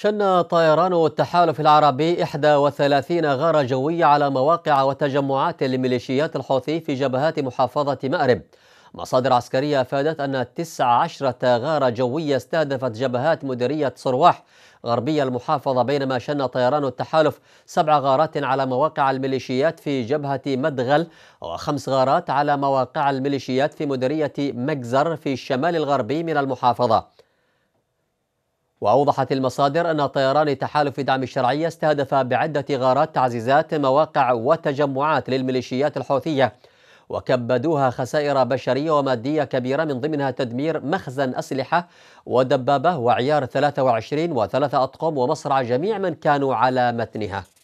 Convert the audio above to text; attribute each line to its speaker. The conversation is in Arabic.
Speaker 1: شن طيران التحالف العربي 31 غارة جوية على مواقع وتجمعات لميليشيات الحوثي في جبهات محافظة مأرب مصادر عسكرية أفادت أن 19 غارة جوية استهدفت جبهات مديرية صرواح غربية المحافظة بينما شن طيران التحالف سبع غارات على مواقع الميليشيات في جبهة مدغل وخمس غارات على مواقع الميليشيات في مديرية مجزر في الشمال الغربي من المحافظة وأوضحت المصادر أن طيران تحالف دعم الشرعية استهدف بعدة غارات تعزيزات مواقع وتجمعات للميليشيات الحوثية وكبدوها خسائر بشرية ومادية كبيرة من ضمنها تدمير مخزن أسلحة ودبابة وعيار 23 وثلاثة أطقم ومصرع جميع من كانوا على متنها